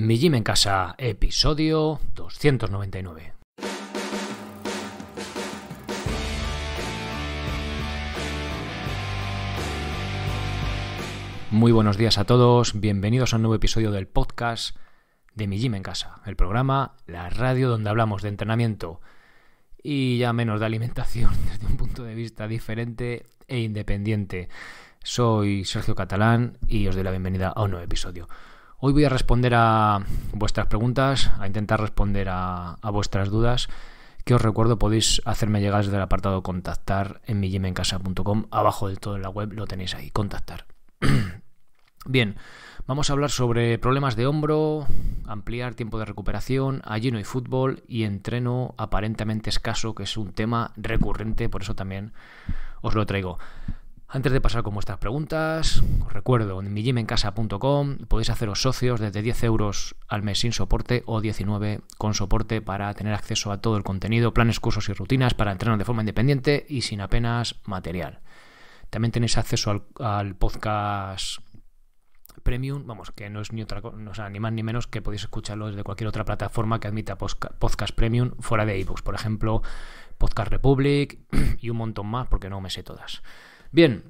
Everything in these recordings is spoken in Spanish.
Mi Gym en Casa, episodio 299. Muy buenos días a todos, bienvenidos a un nuevo episodio del podcast de Mi Gym en Casa, el programa, la radio donde hablamos de entrenamiento y ya menos de alimentación desde un punto de vista diferente e independiente. Soy Sergio Catalán y os doy la bienvenida a un nuevo episodio. Hoy voy a responder a vuestras preguntas, a intentar responder a, vuestras dudas, que os recuerdo podéis hacerme llegar desde el apartado contactar en miyemencasa.com, abajo de todo en la web lo tenéis ahí, contactar. Bien, vamos a hablar sobre problemas de hombro, ampliar tiempo de recuperación, allí no hay fútbol y entreno aparentemente escaso, que es un tema recurrente, por eso también os lo traigo. Antes de pasar con vuestras preguntas, os recuerdo, en mijimencasa.com podéis haceros socios desde 10 euros al mes sin soporte o 19 con soporte para tener acceso a todo el contenido, planes, cursos y rutinas para entrenar de forma independiente y sin apenas material. También tenéis acceso al, podcast premium, vamos, que no es ni otra ni más ni menos que podéis escucharlo desde cualquier otra plataforma que admita podcast premium fuera de ebooks, por ejemplo, Podcast Republic y un montón más, porque no me sé todas. Bien,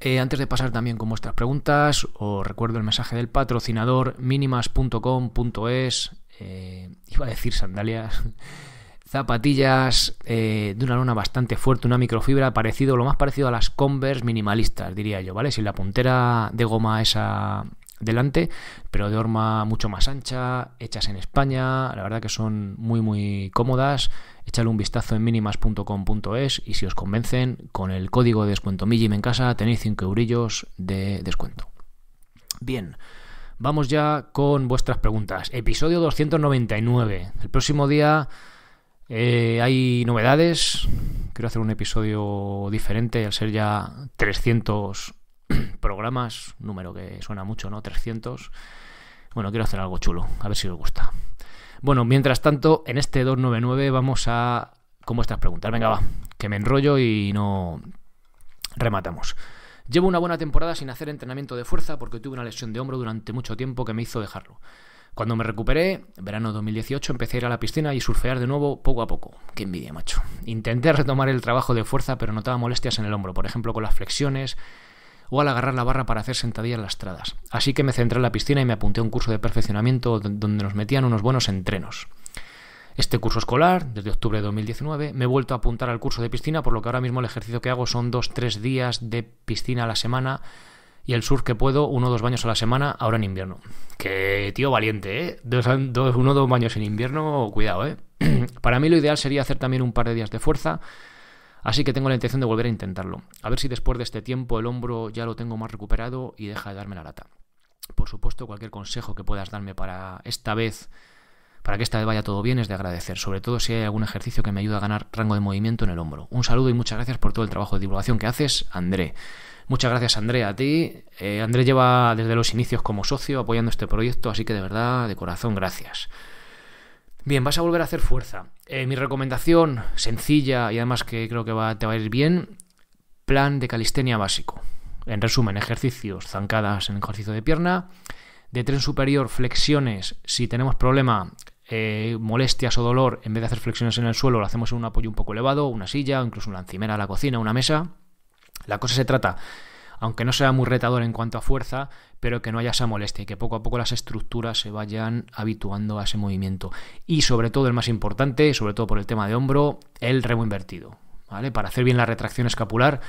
eh, antes de pasar también con vuestras preguntas, os recuerdo el mensaje del patrocinador minimas.com.es, eh, iba a decir sandalias, zapatillas eh, de una lona bastante fuerte, una microfibra, parecido, lo más parecido a las Converse minimalistas, diría yo, ¿vale? Si la puntera de goma esa delante, pero de horma mucho más ancha, hechas en España, la verdad que son muy muy cómodas. Échale un vistazo en minimas.com.es y si os convencen, con el código de descuento Mijim en casa tenéis 5 eurillos de descuento. Bien, vamos ya con vuestras preguntas. Episodio 299. El próximo día eh, hay novedades. Quiero hacer un episodio diferente al ser ya 300 programas, número que suena mucho, ¿no? 300. Bueno, quiero hacer algo chulo, a ver si os gusta. Bueno, mientras tanto, en este 299 vamos a... ¿Cómo estás? preguntas. Venga, va, que me enrollo y no... rematamos. Llevo una buena temporada sin hacer entrenamiento de fuerza porque tuve una lesión de hombro durante mucho tiempo que me hizo dejarlo. Cuando me recuperé, verano 2018, empecé a ir a la piscina y surfear de nuevo poco a poco. Qué envidia, macho. Intenté retomar el trabajo de fuerza, pero notaba molestias en el hombro, por ejemplo, con las flexiones, o al agarrar la barra para hacer sentadillas lastradas. Así que me centré en la piscina y me apunté a un curso de perfeccionamiento donde nos metían unos buenos entrenos. Este curso escolar, desde octubre de 2019, me he vuelto a apuntar al curso de piscina, por lo que ahora mismo el ejercicio que hago son dos, tres días de piscina a la semana y el surf que puedo, uno o dos baños a la semana, ahora en invierno. ¡Qué tío valiente, ¿eh? Dos, uno dos baños en invierno, cuidado, ¿eh? Para mí lo ideal sería hacer también un par de días de fuerza Así que tengo la intención de volver a intentarlo. A ver si después de este tiempo el hombro ya lo tengo más recuperado y deja de darme la lata. Por supuesto, cualquier consejo que puedas darme para esta vez, para que esta vez vaya todo bien, es de agradecer, sobre todo si hay algún ejercicio que me ayude a ganar rango de movimiento en el hombro. Un saludo y muchas gracias por todo el trabajo de divulgación que haces, André. Muchas gracias, André, a ti. Eh, André lleva desde los inicios como socio apoyando este proyecto, así que de verdad, de corazón, gracias. Bien, vas a volver a hacer fuerza. Eh, mi recomendación sencilla y además que creo que te va a ir bien, plan de calistenia básico. En resumen, ejercicios, zancadas en ejercicio de pierna, de tren superior, flexiones, si tenemos problema, eh, molestias o dolor, en vez de hacer flexiones en el suelo, lo hacemos en un apoyo un poco elevado, una silla, incluso una encimera la cocina, una mesa. La cosa se trata aunque no sea muy retador en cuanto a fuerza, pero que no haya esa molestia y que poco a poco las estructuras se vayan habituando a ese movimiento. Y sobre todo, el más importante, sobre todo por el tema de hombro, el remo invertido. ¿Vale? Para hacer bien la retracción escapular,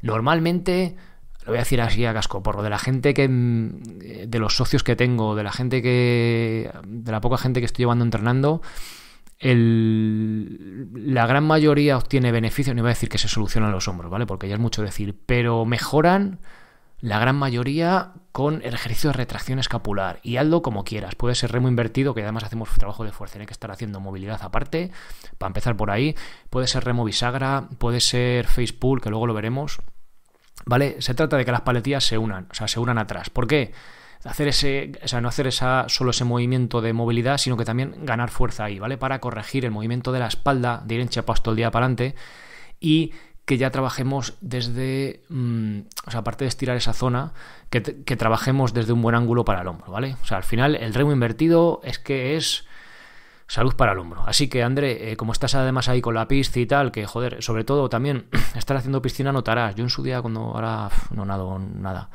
normalmente lo voy a decir así a casco lo de la gente que, mm, de los socios que tengo, de la gente que, de la poca gente que estoy llevando entrenando, la gran mayoría obtiene beneficios, no iba a decir que se solucionan los hombros, ¿vale? Porque ya es mucho decir, pero mejoran la gran mayoría con el ejercicio de retracción escapular. Y hazlo como quieras. Puede ser remo invertido, que además hacemos trabajo de fuerza, hay que estar haciendo movilidad aparte, para empezar por ahí. Puede ser remo bisagra, puede ser face pull, que luego lo veremos. ¿Vale? Se trata de que las paletillas se unan, o sea, se unan atrás. ¿Por qué? hacer ese, o sea, no hacer esa, solo ese movimiento de movilidad, sino que también ganar fuerza ahí, ¿vale? Para corregir el movimiento de la espalda, de ir en chapas todo el día para adelante y que ya trabajemos desde, mm, o sea, aparte de estirar esa zona, que, trabajemos desde un buen ángulo para el hombro, ¿vale? O sea, al final el remo invertido es que es salud para el hombro. Así que, André, eh, como estás además ahí con la pista y tal, que joder, sobre todo también estar haciendo piscina notarás. Yo en su día cuando ahora no nado, nada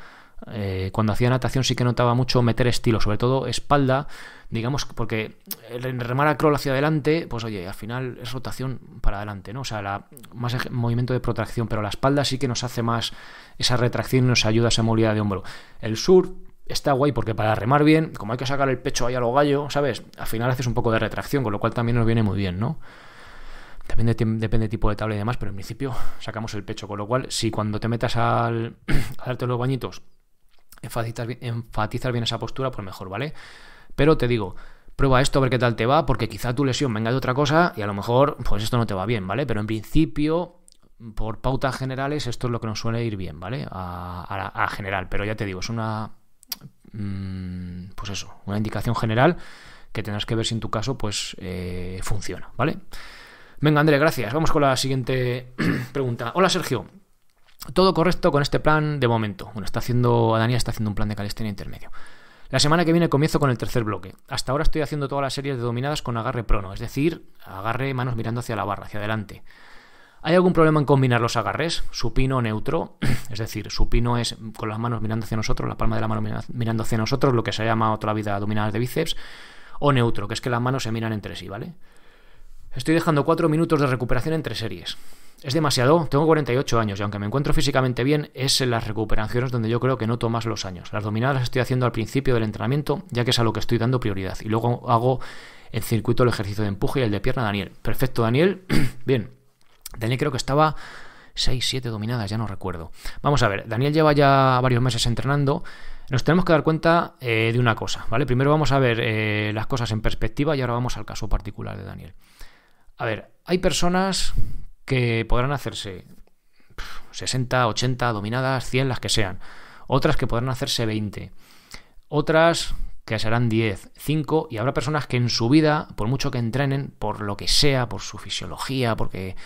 eh, cuando hacía natación sí que notaba mucho meter estilo, sobre todo espalda, digamos, porque el remar a crawl hacia adelante, pues oye, al final es rotación para adelante, ¿no? O sea, más movimiento de protracción, pero la espalda sí que nos hace más esa retracción nos ayuda a esa movilidad de hombro. El sur está guay porque para remar bien, como hay que sacar el pecho ahí a lo gallo, ¿sabes? Al final haces un poco de retracción, con lo cual también nos viene muy bien, ¿no? También depende, de tipo de tabla y demás, pero en principio sacamos el pecho, con lo cual si cuando te metas al, a darte los bañitos enfatizar, enfatizar bien esa postura, pues mejor, ¿vale? Pero te digo, prueba esto a ver qué tal te va, porque quizá tu lesión venga de otra cosa y a lo mejor, pues esto no te va bien, ¿vale? Pero en principio, por pautas generales, esto es lo que nos suele ir bien, ¿vale? A, general, pero ya te digo, es una. Mm, pues eso, una indicación general que tendrás que ver si en tu caso, pues eh, funciona, ¿vale? Venga, André, gracias. Vamos con la siguiente pregunta. Hola, Sergio. Todo correcto con este plan de momento. Bueno, está haciendo, Adania está haciendo un plan de calistenia intermedio. La semana que viene comienzo con el tercer bloque. Hasta ahora estoy haciendo todas las series de dominadas con agarre prono, es decir, agarre manos mirando hacia la barra, hacia adelante. ¿Hay algún problema en combinar los agarres? Supino neutro, es decir, supino es con las manos mirando hacia nosotros, la palma de la mano mirando hacia nosotros, lo que se llama otra vida dominadas de bíceps, o neutro, que es que las manos se miran entre sí, ¿vale? Estoy dejando cuatro minutos de recuperación entre series. Es demasiado, tengo 48 años y aunque me encuentro físicamente bien, es en las recuperaciones donde yo creo que no tomas los años. Las dominadas las estoy haciendo al principio del entrenamiento, ya que es a lo que estoy dando prioridad. Y luego hago el circuito el ejercicio de empuje y el de pierna, Daniel. Perfecto, Daniel. bien. Daniel creo que estaba 6, 7 dominadas, ya no recuerdo. Vamos a ver, Daniel lleva ya varios meses entrenando. Nos tenemos que dar cuenta eh, de una cosa, ¿vale? Primero vamos a ver eh, las cosas en perspectiva y ahora vamos al caso particular de Daniel. A ver, hay personas que podrán hacerse 60, 80 dominadas, 100, las que sean. Otras que podrán hacerse 20. Otras que serán 10, 5 y habrá personas que en su vida, por mucho que entrenen, por lo que sea, por su fisiología, porque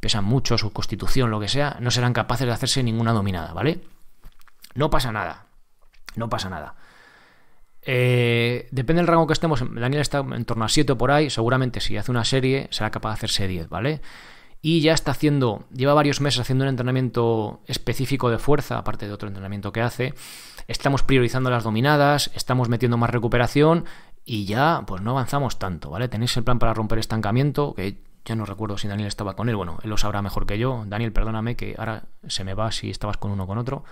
pesan mucho, su constitución, lo que sea, no serán capaces de hacerse ninguna dominada, ¿vale? No pasa nada. No pasa nada. Eh, depende del rango que estemos. Daniel está en torno a 7 por ahí. Seguramente si hace una serie será capaz de hacerse 10, ¿vale? Y ya está haciendo, lleva varios meses haciendo un entrenamiento específico de fuerza, aparte de otro entrenamiento que hace. Estamos priorizando las dominadas, estamos metiendo más recuperación y ya pues no avanzamos tanto, ¿vale? Tenéis el plan para romper estancamiento, que ya no recuerdo si Daniel estaba con él, bueno, él lo sabrá mejor que yo. Daniel, perdóname que ahora se me va si estabas con uno o con otro.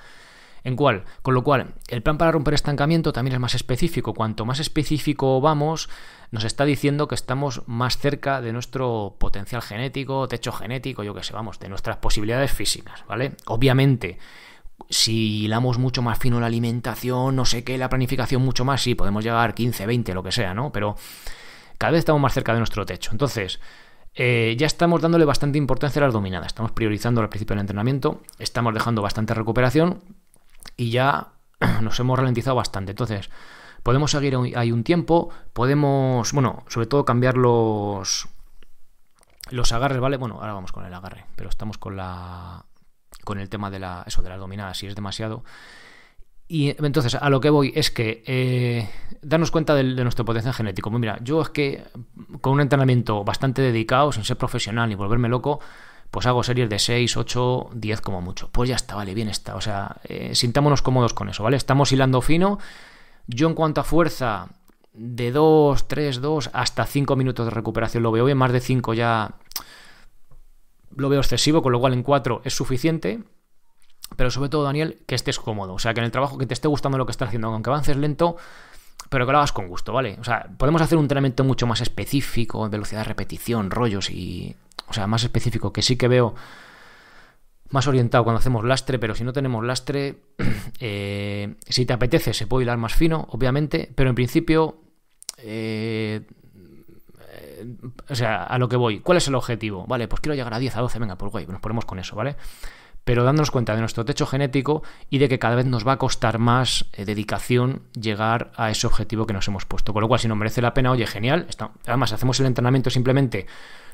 En cuál? con lo cual, el plan para romper estancamiento también es más específico. Cuanto más específico vamos, nos está diciendo que estamos más cerca de nuestro potencial genético, techo genético, yo qué sé, vamos, de nuestras posibilidades físicas, ¿vale? Obviamente, si hilamos mucho más fino la alimentación, no sé qué, la planificación mucho más, sí, podemos llegar 15, 20, lo que sea, ¿no? Pero cada vez estamos más cerca de nuestro techo. Entonces, eh, ya estamos dándole bastante importancia a las dominadas. Estamos priorizando al principio del entrenamiento, estamos dejando bastante recuperación y ya nos hemos ralentizado bastante. Entonces, podemos seguir ahí un tiempo, podemos, bueno, sobre todo cambiar los, los agarres, ¿vale? Bueno, ahora vamos con el agarre, pero estamos con la con el tema de la, eso, de las dominadas, si es demasiado. Y entonces, a lo que voy es que eh, darnos cuenta de, nuestro potencial genético. Pues mira, yo es que con un entrenamiento bastante dedicado, sin ser profesional ni volverme loco, pues hago series de 6, 8, 10 como mucho. Pues ya está, vale, bien está. O sea, eh, sintámonos cómodos con eso, ¿vale? Estamos hilando fino. Yo en cuanto a fuerza, de 2, 3, 2 hasta 5 minutos de recuperación lo veo bien, más de 5 ya lo veo excesivo, con lo cual en 4 es suficiente. Pero sobre todo, Daniel, que estés cómodo. O sea, que en el trabajo que te esté gustando lo que estás haciendo, aunque avances lento, pero que lo hagas con gusto, ¿vale? O sea, podemos hacer un entrenamiento mucho más específico, velocidad de repetición, rollos y... O sea, más específico, que sí que veo más orientado cuando hacemos lastre, pero si no tenemos lastre, eh, si te apetece se puede hilar más fino, obviamente, pero en principio... Eh, eh, o sea, a lo que voy, ¿cuál es el objetivo? Vale, pues quiero llegar a 10, a 12, venga, pues güey, nos ponemos con eso, ¿vale? pero dándonos cuenta de nuestro techo genético y de que cada vez nos va a costar más eh, dedicación llegar a ese objetivo que nos hemos puesto. Con lo cual, si nos merece la pena, oye, genial. Además, hacemos el entrenamiento simplemente,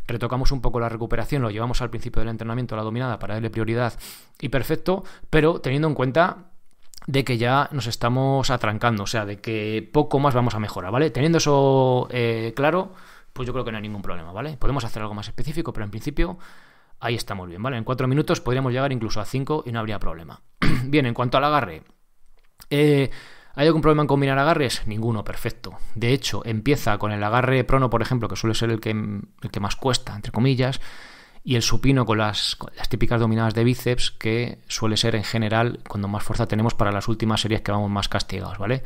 retocamos un poco la recuperación, lo llevamos al principio del entrenamiento a la dominada para darle prioridad y perfecto, pero teniendo en cuenta de que ya nos estamos atrancando, o sea, de que poco más vamos a mejorar, ¿vale? Teniendo eso eh, claro, pues yo creo que no hay ningún problema, ¿vale? Podemos hacer algo más específico, pero en principio Ahí estamos bien, ¿vale? En cuatro minutos podríamos llegar incluso a cinco y no habría problema. bien, en cuanto al agarre. Eh, ¿Hay algún problema en combinar agarres? Ninguno, perfecto. De hecho, empieza con el agarre prono, por ejemplo, que suele ser el que, el más cuesta, entre comillas, y el supino con las, con las, típicas dominadas de bíceps, que suele ser en general cuando más fuerza tenemos para las últimas series que vamos más castigados, ¿vale?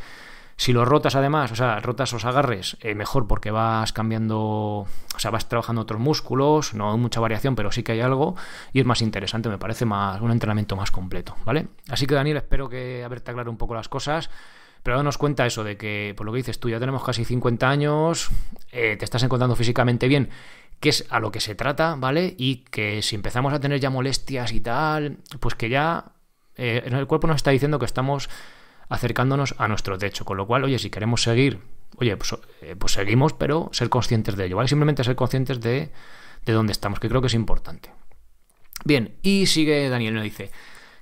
Si lo rotas además, o sea, rotas los agarres, eh, mejor porque vas cambiando, o sea, vas trabajando otros músculos, no hay mucha variación, pero sí que hay algo y es más interesante, me parece más un entrenamiento más completo, ¿vale? Así que Daniel, espero que haberte aclarado un poco las cosas. Pero danos cuenta eso de que, por lo que dices tú, ya tenemos casi 50 años, eh, te estás encontrando físicamente bien, que es a lo que se trata, ¿vale? Y que si empezamos a tener ya molestias y tal, pues que ya eh, el cuerpo nos está diciendo que estamos acercándonos a nuestro techo. Con lo cual, oye, si queremos seguir, oye, pues, eh, pues, seguimos, pero ser conscientes de ello, ¿vale? Simplemente ser conscientes de, de dónde estamos, que creo que es importante. Bien, y sigue Daniel, nos dice,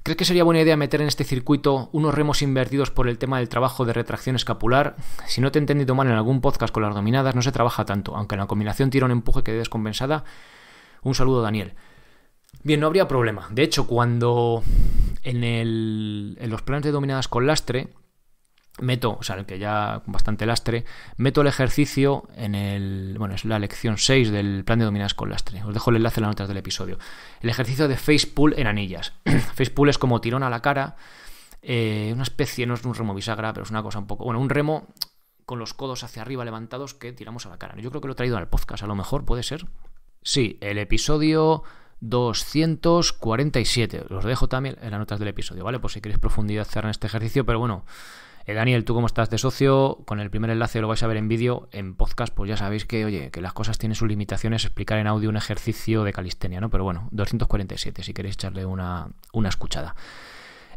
¿Crees que sería buena idea meter en este circuito unos remos invertidos por el tema del trabajo de retracción escapular? Si no te he entendido mal en algún podcast con las dominadas, no se trabaja tanto, aunque en la combinación tira un empuje que descompensada. Un saludo, Daniel. Bien, no habría problema. De hecho, cuando en, el, los planes de dominadas con lastre, meto, o sea, que ya con bastante lastre, meto el ejercicio en el, bueno, es la lección 6 del plan de dominadas con lastre. Os dejo el enlace en las notas del episodio. El ejercicio de face pull en anillas. face pull es como tirón a la cara, eh, una especie, no es un remo bisagra, pero es una cosa un poco, bueno, un remo con los codos hacia arriba levantados que tiramos a la cara. Yo creo que lo he traído al podcast, a lo mejor, puede ser. Sí, el episodio 247. Los dejo también en las notas del episodio, ¿vale? Por pues si queréis profundidad en este ejercicio, pero bueno. Eh, Daniel, tú cómo estás de socio, con el primer enlace lo vais a ver en vídeo, en podcast, pues ya sabéis que, oye, que las cosas tienen sus limitaciones, explicar en audio un ejercicio de calistenia, ¿no? Pero bueno, 247, si queréis echarle una, una escuchada.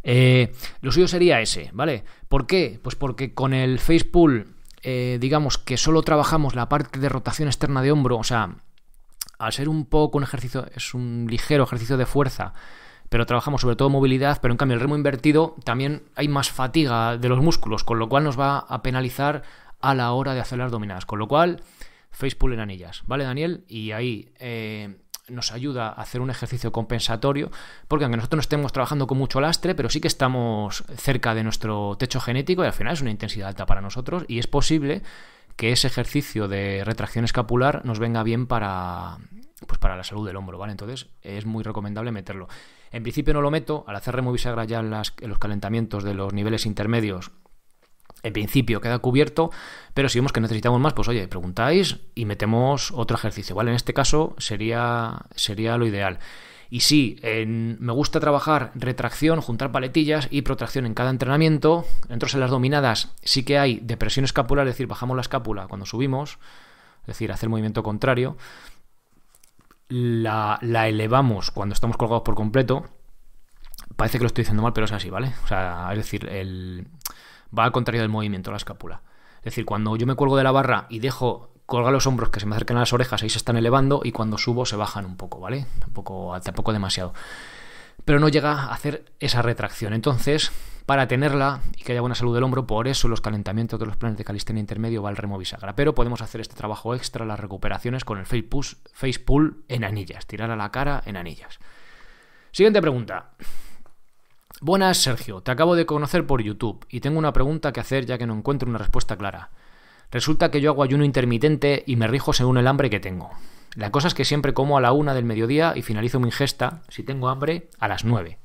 Eh, lo suyo sería ese, ¿vale? ¿Por qué? Pues porque con el face pull, eh, digamos que solo trabajamos la parte de rotación externa de hombro, o sea, al ser un poco un ejercicio, es un ligero ejercicio de fuerza, pero trabajamos sobre todo movilidad, pero en cambio el remo invertido también hay más fatiga de los músculos, con lo cual nos va a penalizar a la hora de hacer las dominadas. Con lo cual, face pull en anillas, ¿vale, Daniel? Y ahí eh, nos ayuda a hacer un ejercicio compensatorio, porque aunque nosotros no estemos trabajando con mucho lastre, pero sí que estamos cerca de nuestro techo genético y al final es una intensidad alta para nosotros y es posible que ese ejercicio de retracción escapular nos venga bien para, pues para la salud del hombro, ¿vale? Entonces es muy recomendable meterlo. En principio no lo meto, al hacer removisagra ya en, los calentamientos de los niveles intermedios, en principio queda cubierto, pero si vemos que necesitamos más, pues oye, preguntáis y metemos otro ejercicio, ¿vale? En este caso sería, sería lo ideal. Y sí, me gusta trabajar retracción, juntar paletillas y protracción en cada entrenamiento. Entonces en las dominadas sí que hay depresión escapular, es decir, bajamos la escápula cuando subimos, es decir, hacer movimiento contrario. La, la elevamos cuando estamos colgados por completo. Parece que lo estoy diciendo mal, pero es así, ¿vale? O sea, es decir, el, va al contrario del movimiento la escápula. Es decir, cuando yo me cuelgo de la barra y dejo colga los hombros que se me acercan a las orejas, ahí se están elevando y cuando subo se bajan un poco, ¿vale? Tampoco, tampoco demasiado. Pero no llega a hacer esa retracción. Entonces, para tenerla y que haya buena salud del hombro, por eso los calentamientos de los planes de calistenia intermedio va el remo bisagra. Pero podemos hacer este trabajo extra, las recuperaciones, con el face pull en anillas, tirar a la cara en anillas. Siguiente pregunta. Buenas, Sergio. Te acabo de conocer por YouTube y tengo una pregunta que hacer ya que no encuentro una respuesta clara. Resulta que yo hago ayuno intermitente y me rijo según el hambre que tengo. La cosa es que siempre como a la una del mediodía y finalizo mi ingesta, si tengo hambre, a las nueve.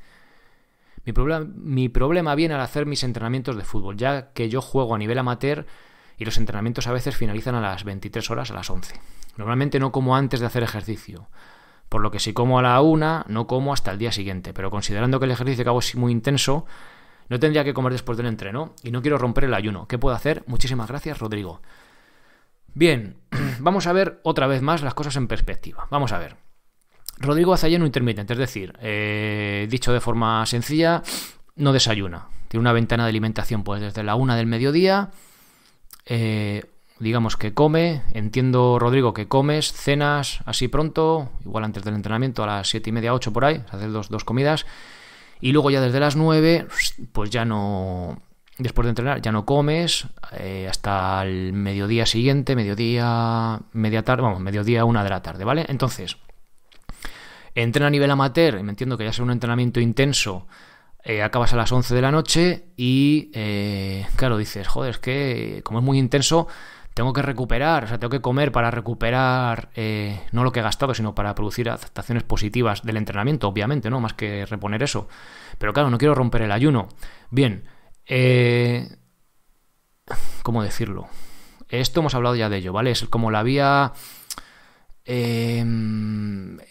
Mi, mi problema viene al hacer mis entrenamientos de fútbol, ya que yo juego a nivel amateur y los entrenamientos a veces finalizan a las 23 horas, a las 11. Normalmente no como antes de hacer ejercicio, por lo que si como a la una, no como hasta el día siguiente, pero considerando que el ejercicio que hago es muy intenso, no tendría que comer después del entreno y no quiero romper el ayuno. ¿Qué puedo hacer? Muchísimas gracias, Rodrigo. Bien, vamos a ver otra vez más las cosas en perspectiva. Vamos a ver. Rodrigo hace ayuno intermitente, es decir, eh, dicho de forma sencilla, no desayuna. Tiene una ventana de alimentación, pues desde la una del mediodía, eh, digamos que come. Entiendo, Rodrigo, que comes, cenas así pronto, igual antes del entrenamiento, a las siete y media, ocho por ahí, hacer dos, dos comidas. Y luego ya desde las 9, pues ya no, después de entrenar ya no comes eh, hasta el mediodía siguiente, mediodía, media tarde, vamos, mediodía, una de la tarde, ¿vale? Entonces, entrena a nivel amateur, me entiendo que ya sea un entrenamiento intenso, eh, acabas a las 11 de la noche y, eh, claro, dices, joder, es que como es muy intenso, tengo que recuperar, o sea, tengo que comer para recuperar eh, no lo que he gastado, sino para producir adaptaciones positivas del entrenamiento, obviamente, ¿no? Más que reponer eso. Pero claro, no quiero romper el ayuno. Bien, eh, ¿cómo decirlo? Esto hemos hablado ya de ello, ¿vale? Es como la vía... Eh,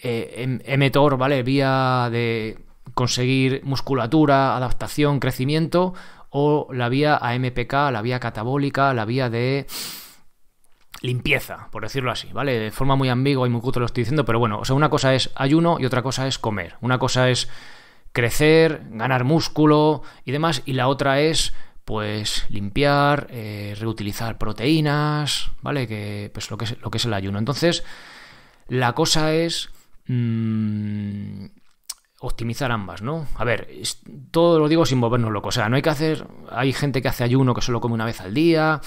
eh emetor, ¿vale? Vía de conseguir musculatura, adaptación, crecimiento, o la vía AMPK, la vía catabólica, la vía de limpieza, por decirlo así, ¿vale? De forma muy ambigua y muy cutre lo estoy diciendo, pero bueno, o sea, una cosa es ayuno y otra cosa es comer. Una cosa es crecer, ganar músculo y demás, y la otra es pues limpiar, eh, reutilizar proteínas, ¿vale? Que pues lo que es, lo que es el ayuno. Entonces, la cosa es mm, optimizar ambas, ¿no? A ver, todo lo digo sin volvernos locos. O sea, no hay que hacer. Hay gente que hace ayuno que solo come una vez al día,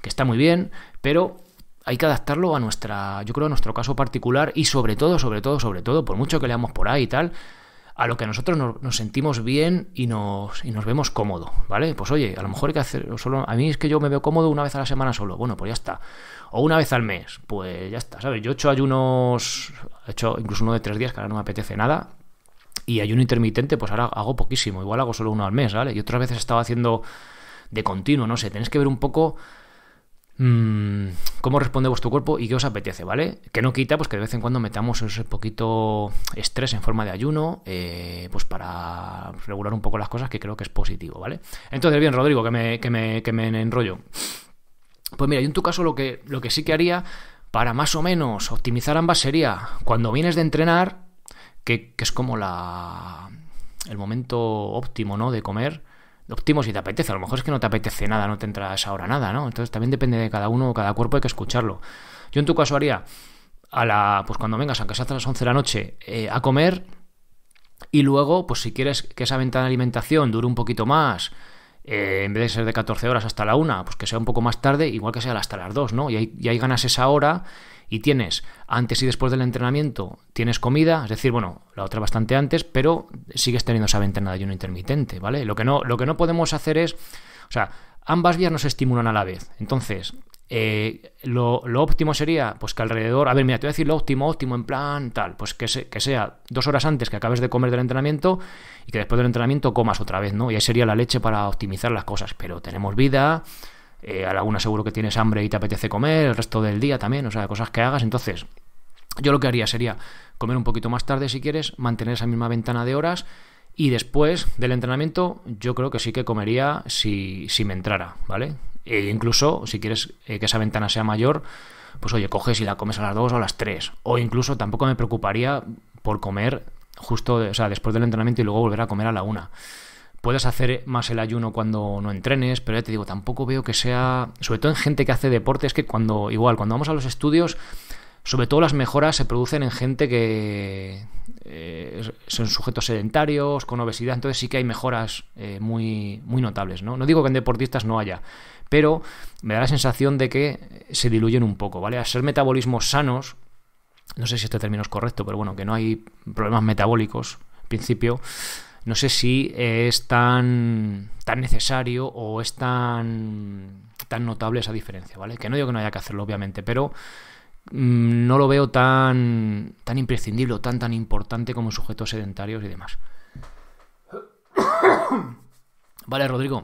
que está muy bien, pero hay que adaptarlo a nuestra, yo creo, a nuestro caso particular y sobre todo, sobre todo, sobre todo, por mucho que leamos por ahí y tal, a lo que nosotros nos, sentimos bien y nos, nos vemos cómodo, ¿vale? Pues oye, a lo mejor hay que hacer solo, a mí es que yo me veo cómodo una vez a la semana solo, bueno, pues ya está. O una vez al mes, pues ya está, ¿sabes? Yo he hecho ayunos, he hecho incluso uno de tres días que ahora no me apetece nada, y ayuno intermitente, pues ahora hago poquísimo, igual hago solo uno al mes, ¿vale? Y otras veces estaba haciendo de continuo, no sé, Tenéis que ver un poco Mm, cómo responde vuestro cuerpo y qué os apetece, ¿vale? Que no quita, pues que de vez en cuando metamos ese poquito estrés en forma de ayuno, eh, pues para regular un poco las cosas, que creo que es positivo, ¿vale? Entonces, bien, Rodrigo, que me, que me, enrollo. Pues mira, yo en tu caso lo que, lo que sí que haría para más o menos optimizar ambas sería cuando vienes de entrenar, que, que es como la, el momento óptimo, ¿no? De comer óptimo si te apetece. A lo mejor es que no te apetece nada, no te esa ahora nada, ¿no? Entonces también depende de cada uno, cada cuerpo hay que escucharlo. Yo en tu caso haría a la, pues cuando vengas a casa hasta las 11 de la noche eh, a comer y luego, pues si quieres que esa ventana de alimentación dure un poquito más, eh, en vez de ser de 14 horas hasta la 1, pues que sea un poco más tarde, igual que sea hasta las 2, ¿no? Y ahí, y ahí ganas esa hora y tienes antes y después del entrenamiento, tienes comida, es decir, bueno, la otra bastante antes, pero sigues teniendo esa ventana de ayuno intermitente, ¿vale? Lo que no, lo que no podemos hacer es, o sea, ambas vías nos estimulan a la vez. Entonces, eh, lo, lo, óptimo sería, pues que alrededor, a ver, mira, te voy a decir lo óptimo, óptimo, en plan tal, pues que, que, sea dos horas antes que acabes de comer del entrenamiento y que después del entrenamiento comas otra vez, ¿no? Y ahí sería la leche para optimizar las cosas, pero tenemos vida, eh, a la una seguro que tienes hambre y te apetece comer, el resto del día también, o sea, cosas que hagas. Entonces, yo lo que haría sería comer un poquito más tarde si quieres, mantener esa misma ventana de horas. Y después del entrenamiento, yo creo que sí que comería si, si me entrara, ¿vale? E incluso si quieres eh, que esa ventana sea mayor, pues oye, coges y la comes a las 2 o a las 3. O incluso tampoco me preocuparía por comer justo, o sea, después del entrenamiento y luego volver a comer a la una puedes hacer más el ayuno cuando no entrenes, pero ya te digo, tampoco veo que sea, sobre todo en gente que hace deporte, es que cuando, igual, cuando vamos a los estudios, sobre todo las mejoras se producen en gente que eh, son sujetos sedentarios, con obesidad, entonces sí que hay mejoras eh, muy, muy notables, ¿no? No digo que en deportistas no haya, pero me da la sensación de que se diluyen un poco, ¿vale? a ser metabolismos sanos, no sé si este término es correcto, pero bueno, que no hay problemas metabólicos, en principio, no sé si es tan, tan necesario o es tan, tan notable esa diferencia, ¿vale? Que no digo que no haya que hacerlo, obviamente, pero mm, no lo veo tan, tan imprescindible o tan, tan importante como sujetos sedentarios y demás. Vale, Rodrigo.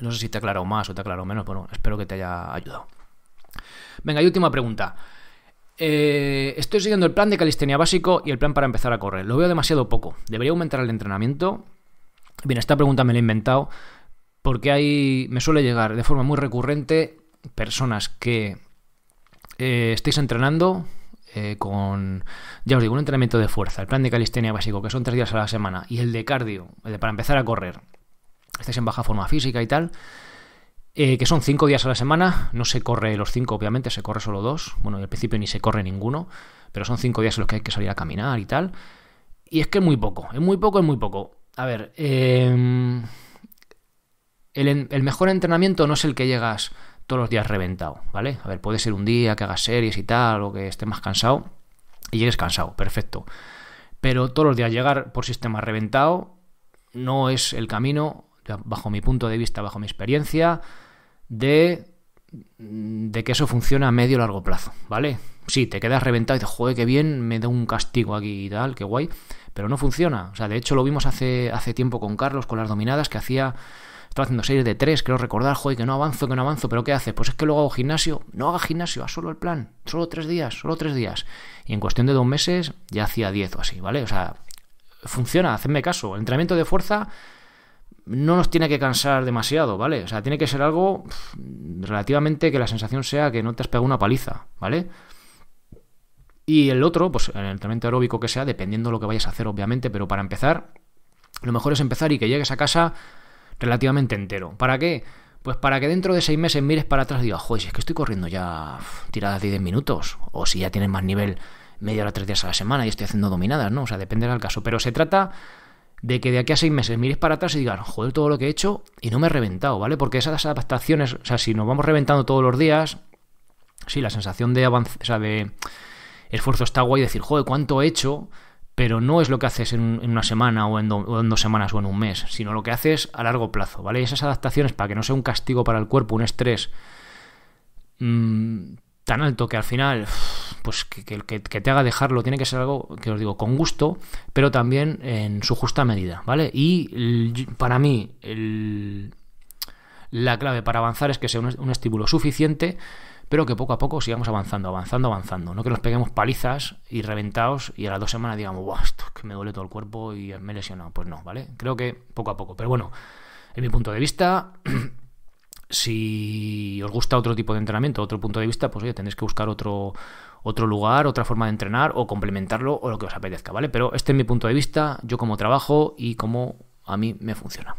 No sé si te ha aclarado más o te ha aclarado menos. Bueno, espero que te haya ayudado. Venga, y última pregunta. Eh, estoy siguiendo el plan de calistenia básico y el plan para empezar a correr. Lo veo demasiado poco. Debería aumentar el entrenamiento. Bien, esta pregunta me la he inventado porque ahí me suele llegar de forma muy recurrente personas que eh, estéis entrenando eh, con, ya os digo, un entrenamiento de fuerza, el plan de calistenia básico, que son tres días a la semana, y el de cardio, el de para empezar a correr, estáis en baja forma física y tal, eh, que son cinco días a la semana, no se corre los cinco, obviamente, se corre solo dos, bueno, al principio ni se corre ninguno, pero son cinco días en los que hay que salir a caminar y tal. Y es que es muy poco, es muy poco, es muy poco. A ver, em, el, el, mejor entrenamiento no es el que llegas todos los días reventado, ¿vale? A ver, puede ser un día que hagas series y tal, o que estés más cansado, y llegues cansado, perfecto. Pero todos los días llegar por sistema reventado no es el camino, bajo mi punto de vista, bajo mi experiencia, de, mm, de que eso funciona a medio largo plazo, ¿vale? Sí, te quedas reventado y dices, joder, qué bien, me da un castigo aquí y tal, qué guay, pero no funciona. O sea, de hecho lo vimos hace, hace tiempo con Carlos, con las dominadas, que hacía, estaba haciendo series de tres, creo recordar, joder, que no avanzo, que no avanzo, pero ¿qué haces? Pues es que luego hago gimnasio, no haga gimnasio, haz solo el plan, solo tres días, solo tres días. Y en cuestión de dos meses ya hacía diez o así, ¿vale? O sea, funciona, hacedme caso. El entrenamiento de fuerza no nos tiene que cansar demasiado, ¿vale? O sea, tiene que ser algo relativamente que la sensación sea que no te has pegado una paliza, ¿vale? Y el otro, pues el entrenamiento aeróbico que sea, dependiendo de lo que vayas a hacer, obviamente, pero para empezar, lo mejor es empezar y que llegues a casa relativamente entero. ¿Para qué? Pues para que dentro de seis meses mires para atrás y digas, joder, si es que estoy corriendo ya tiradas de 10 minutos, o si ya tienes más nivel media hora, tres días a la semana y estoy haciendo dominadas, ¿no? O sea, dependerá del caso. Pero se trata de que de aquí a seis meses mires para atrás y digas, joder, todo lo que he hecho y no me he reventado, ¿vale? Porque esas adaptaciones, o sea, si nos vamos reventando todos los días, sí, la sensación de avance, o sea, de esfuerzo está guay, decir, joder, ¿cuánto he hecho? Pero no es lo que haces en, una semana o en, dos semanas o en un mes, sino lo que haces a largo plazo, ¿vale? Y esas adaptaciones para que no sea un castigo para el cuerpo, un estrés, mm, tan alto que al final, pues que, que, que, te haga dejarlo, tiene que ser algo que os digo con gusto, pero también en su justa medida, ¿vale? Y para mí, el, la clave para avanzar es que sea un, estímulo suficiente, pero que poco a poco sigamos avanzando, avanzando, avanzando. No que nos peguemos palizas y reventados y a las dos semanas digamos, ¡guau! Esto que me duele todo el cuerpo y me he lesionado. Pues no, ¿vale? Creo que poco a poco. Pero bueno, en mi punto de vista. si os gusta otro tipo de entrenamiento, otro punto de vista, pues oye, tendréis que buscar otro, otro lugar, otra forma de entrenar o complementarlo o lo que os apetezca, ¿vale? Pero este es mi punto de vista, yo como trabajo y como a mí me funciona.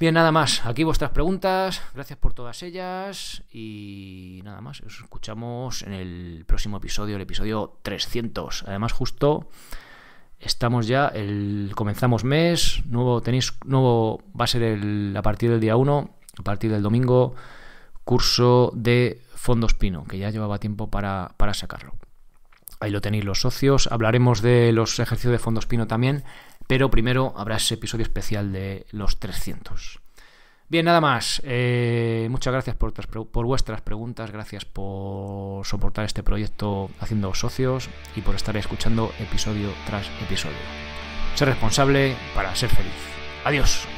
Bien, nada más. Aquí vuestras preguntas. Gracias por todas ellas. Y nada más. Os escuchamos en el próximo episodio, el episodio 300. Además, justo estamos ya, el, comenzamos mes. Nuevo, tenéis nuevo, va a ser el, a partir del día 1 a partir del domingo, curso de fondos Pino, que ya llevaba tiempo para, sacarlo. Ahí lo tenéis los socios. Hablaremos de los ejercicios de fondos Pino también, pero primero habrá ese episodio especial de los 300. Bien, nada más. Eh, muchas gracias por, vuestras preguntas, gracias por soportar este proyecto haciendo socios y por estar escuchando episodio tras episodio. Ser responsable para ser feliz. Adiós.